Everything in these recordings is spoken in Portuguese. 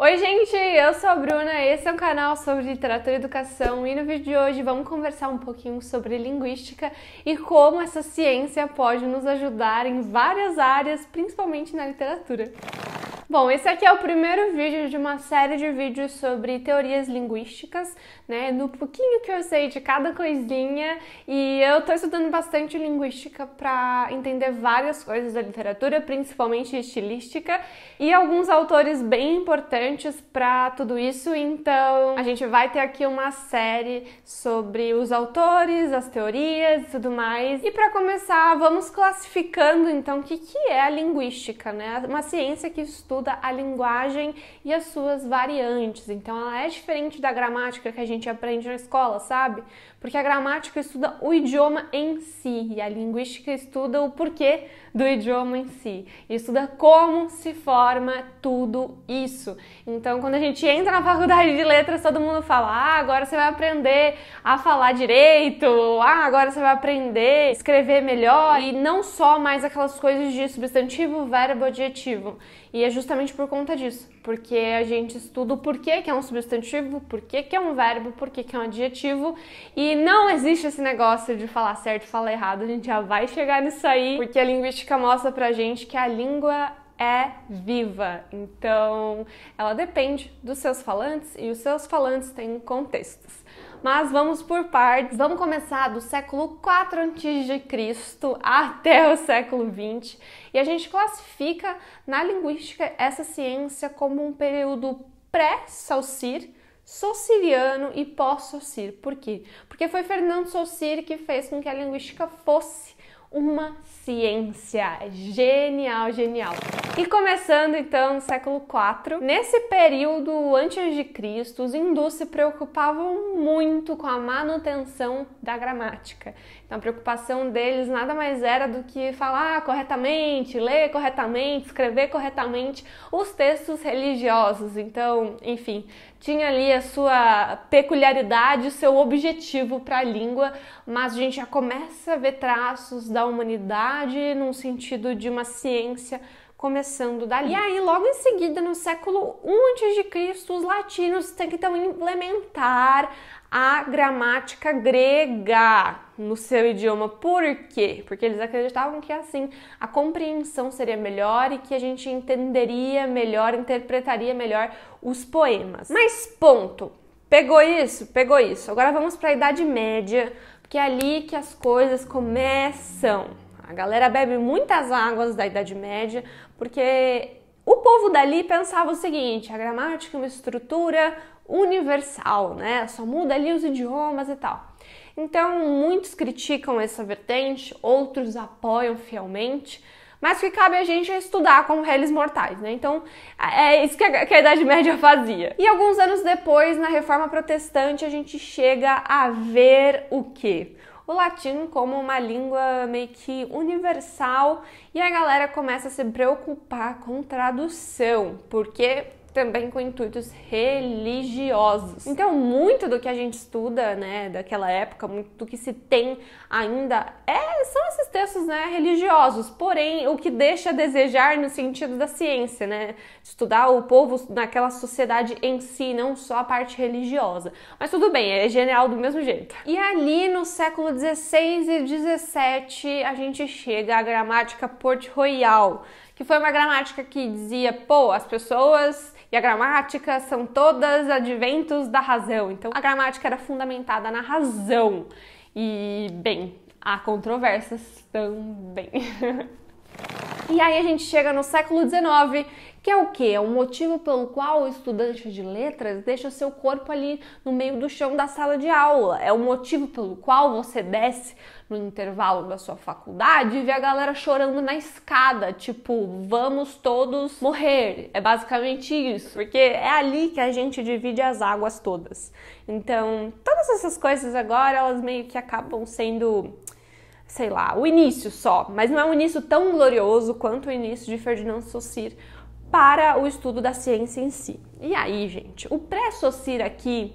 Oi, gente, eu sou a Bruna, esse é o um canal sobre literatura e educação e no vídeo de hoje vamos conversar um pouquinho sobre linguística e como essa ciência pode nos ajudar em várias áreas, principalmente na literatura. Bom, esse aqui é o primeiro vídeo de uma série de vídeos sobre teorias linguísticas, né? No pouquinho que eu sei de cada coisinha, e eu tô estudando bastante linguística para entender várias coisas da literatura, principalmente estilística, e alguns autores bem importantes para tudo isso. Então, a gente vai ter aqui uma série sobre os autores, as teorias e tudo mais. E para começar, vamos classificando então o que que é a linguística, né? Uma ciência que estuda estuda a linguagem e as suas variantes. Então ela é diferente da gramática que a gente aprende na escola, sabe? Porque a gramática estuda o idioma em si e a linguística estuda o porquê do idioma em si. E estuda como se forma tudo isso. Então quando a gente entra na faculdade de letras, todo mundo fala: "Ah, agora você vai aprender a falar direito. Ah, agora você vai aprender a escrever melhor" e não só mais aquelas coisas de substantivo, verbo, adjetivo. E é justamente justamente por conta disso, porque a gente estuda o porquê que é um substantivo, porquê que é um verbo, porquê que é um adjetivo, e não existe esse negócio de falar certo, falar errado, a gente já vai chegar nisso aí, porque a linguística mostra pra gente que a língua é viva. Então, ela depende dos seus falantes e os seus falantes têm contextos mas vamos por partes. Vamos começar do século IV a.C. até o século XX e a gente classifica na linguística essa ciência como um período pré-Saucir, Sauciriano e pós-Saucir. Por quê? Porque foi Fernando Saucir que fez com que a linguística fosse uma ciência. Genial, genial. E começando então no século IV, nesse período antes de Cristo, os hindus se preocupavam muito com a manutenção da gramática. Então a preocupação deles nada mais era do que falar corretamente, ler corretamente, escrever corretamente os textos religiosos. Então, enfim, tinha ali a sua peculiaridade, o seu objetivo para a língua, mas a gente já começa a ver traços da humanidade num sentido de uma ciência começando dali. E aí, logo em seguida, no século I a.C., os latinos tentam implementar a gramática grega no seu idioma. Por quê? Porque eles acreditavam que assim a compreensão seria melhor e que a gente entenderia melhor, interpretaria melhor os poemas. Mas ponto. Pegou isso? Pegou isso. Agora vamos para a Idade Média, porque é ali que as coisas começam. A galera bebe muitas águas da Idade Média, porque o povo dali pensava o seguinte: a gramática é uma estrutura, universal, né? Só muda ali os idiomas e tal. Então, muitos criticam essa vertente, outros apoiam fielmente, mas o que cabe a gente é estudar como réis mortais, né? Então, é isso que a, que a, Idade Média fazia. E alguns anos depois, na Reforma Protestante, a gente chega a ver o quê? O latim como uma língua meio que universal e a galera começa a se preocupar com tradução, porque também com intuitos religiosos. Então, muito do que a gente estuda, né, daquela época, muito do que se tem ainda é, são esses textos, né, religiosos. Porém, o que deixa a desejar no sentido da ciência, né, estudar o povo naquela sociedade em si, não só a parte religiosa. Mas tudo bem, é genial do mesmo jeito. E ali no século 16 e 17, a gente chega à gramática Port Royal, que foi uma gramática que dizia, pô, as pessoas e a gramática são todas adventos da razão. Então a gramática era fundamentada na razão. E, bem, há controvérsias também. e aí a gente chega no século XIX que é o que? É o motivo pelo qual o estudante de letras deixa o seu corpo ali no meio do chão da sala de aula. É o motivo pelo qual você desce no intervalo da sua faculdade e vê a galera chorando na escada, tipo, vamos todos morrer. É basicamente isso, porque é ali que a gente divide as águas todas. Então, todas essas coisas agora, elas meio que acabam sendo sei lá, o início só, mas não é um início tão glorioso quanto o início de Ferdinand Saussure para o estudo da ciência em si. E aí, gente, o pré-socir aqui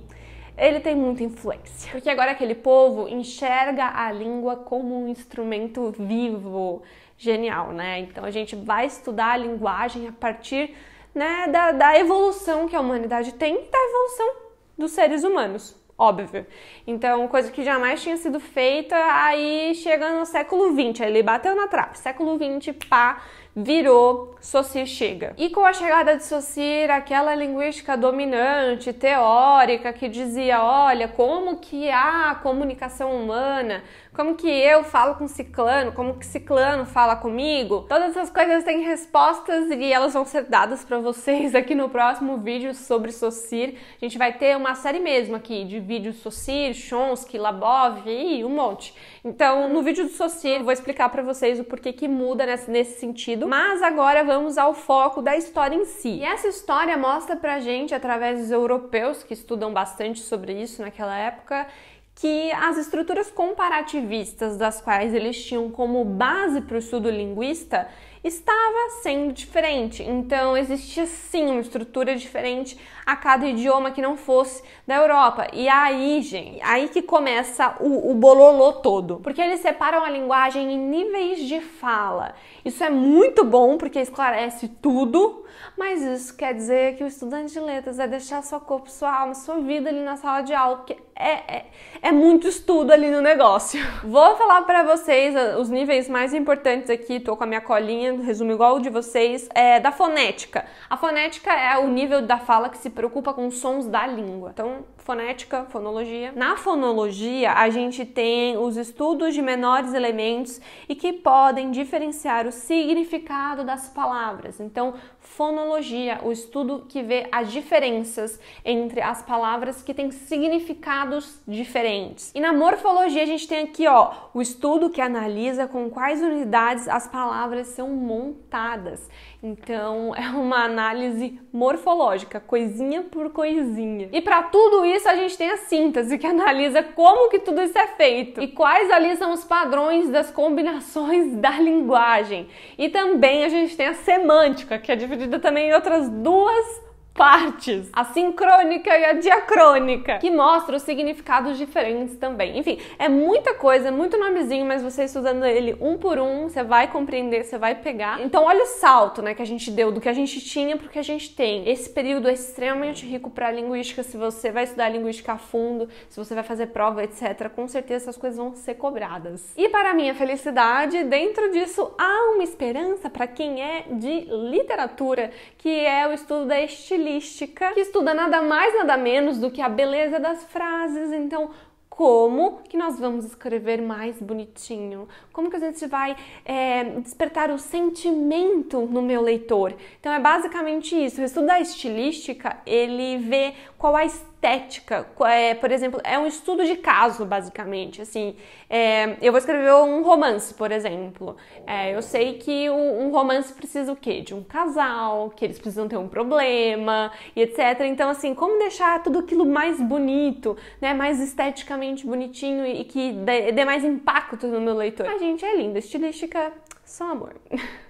ele tem muita influência. Porque agora aquele povo enxerga a língua como um instrumento vivo, genial, né? Então a gente vai estudar a linguagem a partir né, da, da evolução que a humanidade tem e da evolução dos seres humanos. Óbvio. Então, coisa que jamais tinha sido feita, aí chega no século XX, aí ele bateu na trave. Século XX, pá, virou Saussure chega. E com a chegada de Saussure, aquela linguística dominante, teórica, que dizia, olha, como que a comunicação humana, como que eu falo com ciclano, como que ciclano fala comigo, todas essas coisas têm respostas e elas vão ser dadas para vocês aqui no próximo vídeo sobre Saussure. A gente vai ter uma série mesmo aqui de vídeos Saussure, Chomsky, Labov e um monte. Então, no vídeo do Saussure, vou explicar para vocês o porquê que muda nesse sentido sentido, mas agora vamos ao foco da história em si. E essa história mostra pra gente, através dos europeus que estudam bastante sobre isso naquela época, que as estruturas comparativistas das quais eles tinham como base para o estudo linguista estava sendo diferente. Então existia sim uma estrutura diferente a cada idioma que não fosse da Europa. E aí, gente, aí que começa o, o bololô todo. Porque eles separam a linguagem em níveis de fala. Isso é muito bom porque esclarece tudo, mas isso quer dizer que o estudante de letras vai deixar sua cor alma, sua vida ali na sala de aula, porque é, é, é, muito estudo ali no negócio. Vou falar para vocês ah, os níveis mais importantes aqui, tô com a minha colinha, resumo igual o de vocês, é da fonética. A fonética é o nível da fala que se preocupa com os sons da língua. Então, fonética, fonologia. Na fonologia, a gente tem os estudos de menores elementos e que podem diferenciar o significado das palavras. Então, fonologia, o estudo que vê as diferenças entre as palavras que têm significados diferentes. E na morfologia, a gente tem aqui, ó, o estudo que analisa com quais unidades as palavras são montadas. Então, é uma análise morfológica, coisinha por coisinha. E para tudo isso a gente tem a síntese que analisa como que tudo isso é feito e quais ali são os padrões das combinações da linguagem. E também a gente tem a semântica, que é dividida também em outras duas partes, a sincrônica e a diacrônica, que mostra os significados diferentes também. Enfim, é muita coisa, é muito nomezinho, mas você estudando ele um por um, você vai compreender, você vai pegar. Então, olha o salto, né, que a gente deu do que a gente tinha pro que a gente tem. Esse período é extremamente rico para linguística, se você vai estudar linguística a fundo, se você vai fazer prova, etc, com certeza essas coisas vão ser cobradas. E para minha felicidade, dentro disso há uma esperança para quem é de literatura, que é o estudo da estilística estilística, que estuda nada mais nada menos do que a beleza das frases. Então, como que nós vamos escrever mais bonitinho? Como que a gente vai é, despertar o sentimento no meu leitor? Então é basicamente isso. O estudo da estilística ele vê qual a estética. É, por exemplo, é um estudo de caso, basicamente. Assim, é, eu vou escrever um romance, por exemplo. É, eu sei que um, um romance precisa o quê? De um casal, que eles precisam ter um problema e etc. Então, assim, como deixar tudo aquilo mais bonito, né? Mais esteticamente bonitinho e que dê, dê mais impacto no meu leitor. A gente é linda, estilística, só amor.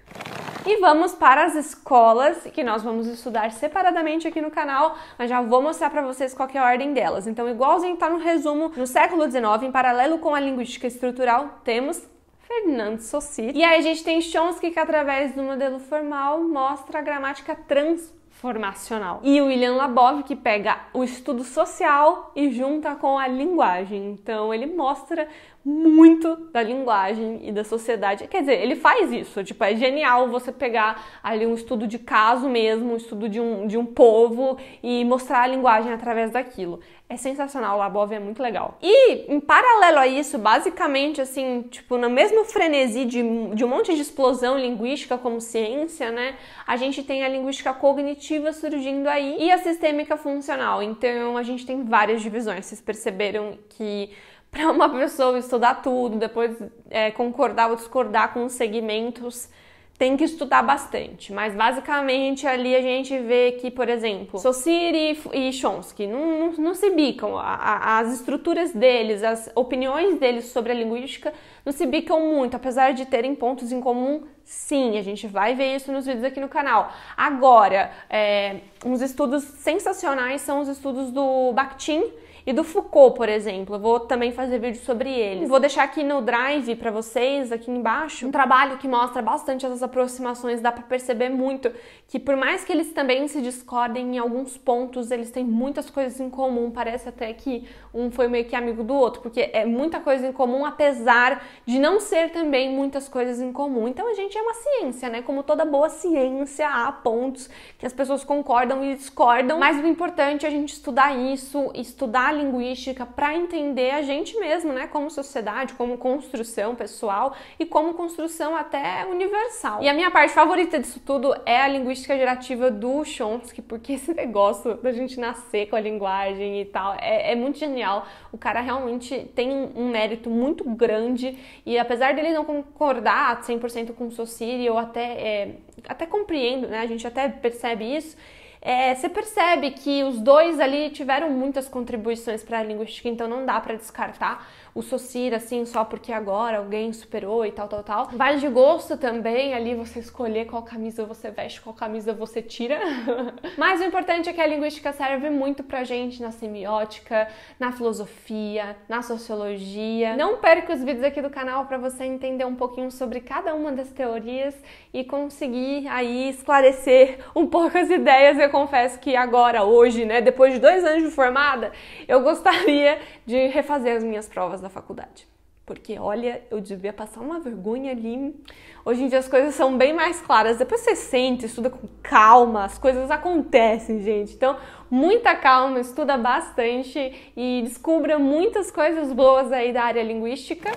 E vamos para as escolas, que nós vamos estudar separadamente aqui no canal, mas já vou mostrar para vocês qual é a ordem delas. Então, igualzinho está no resumo, no século XIX, em paralelo com a linguística estrutural, temos Fernando Saussure. E aí a gente tem Chomsky, que através do modelo formal mostra a gramática trans formacional. E o William Labov, que pega o estudo social e junta com a linguagem. Então, ele mostra muito da linguagem e da sociedade. Quer dizer, ele faz isso. Tipo, é genial você pegar ali um estudo de caso mesmo, um estudo de um, de um povo e mostrar a linguagem através daquilo. É sensacional, o Labov é muito legal. E, em paralelo a isso, basicamente, assim, tipo, no mesmo frenesi de, de um monte de explosão linguística como ciência, né? A gente tem a linguística cognitiva surgindo aí e a sistêmica funcional. Então, a gente tem várias divisões. Vocês perceberam que para uma pessoa estudar tudo, depois é, concordar ou discordar com os segmentos, tem que estudar bastante. Mas basicamente ali a gente vê que, por exemplo, Saussure e Chomsky não, não, não se bicam. A, a, as estruturas deles, as opiniões deles sobre a linguística não se bicam muito, apesar de terem pontos em comum. Sim, a gente vai ver isso nos vídeos aqui no canal. Agora, é, uns estudos sensacionais são os estudos do Bakhtin e do Foucault, por exemplo, eu vou também fazer vídeo sobre ele. Vou deixar aqui no Drive para vocês, aqui embaixo, um trabalho que mostra bastante essas aproximações, dá para perceber muito que por mais que eles também se discordem em alguns pontos, eles têm muitas coisas em comum, parece até que um foi meio que amigo do outro, porque é muita coisa em comum, apesar de não ser também muitas coisas em comum. Então a gente é uma ciência, né? Como toda boa ciência, há pontos que as pessoas concordam e discordam, mas o importante é a gente estudar isso, estudar linguística para entender a gente mesmo, né, como sociedade, como construção pessoal e como construção até universal. E a minha parte favorita disso tudo é a linguística gerativa do Chomsky, porque esse negócio da gente nascer com a linguagem e tal é, é muito genial. O cara realmente tem um mérito muito grande e apesar dele não concordar 100% com o Sociri, eu até, é, até compreendo, né, a gente até percebe isso é, você percebe que os dois ali tiveram muitas contribuições para a linguística, então não dá para descartar o Socir, assim, só porque agora alguém superou e tal, tal, tal. Vai de gosto também ali você escolher qual camisa você veste, qual camisa você tira. Mas o importante é que a linguística serve muito pra gente na semiótica, na filosofia, na sociologia. Não perca os vídeos aqui do canal para você entender um pouquinho sobre cada uma das teorias e conseguir aí esclarecer um pouco as ideias. Eu confesso que agora, hoje, né, depois de dois anos de formada, eu gostaria de refazer as minhas provas da faculdade. Porque olha, eu devia passar uma vergonha ali. Hoje em dia as coisas são bem mais claras. Depois você sente, estuda com calma, as coisas acontecem, gente. Então, muita calma, estuda bastante e descubra muitas coisas boas aí da área linguística.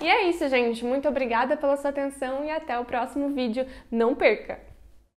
E é isso, gente. Muito obrigada pela sua atenção e até o próximo vídeo. Não perca!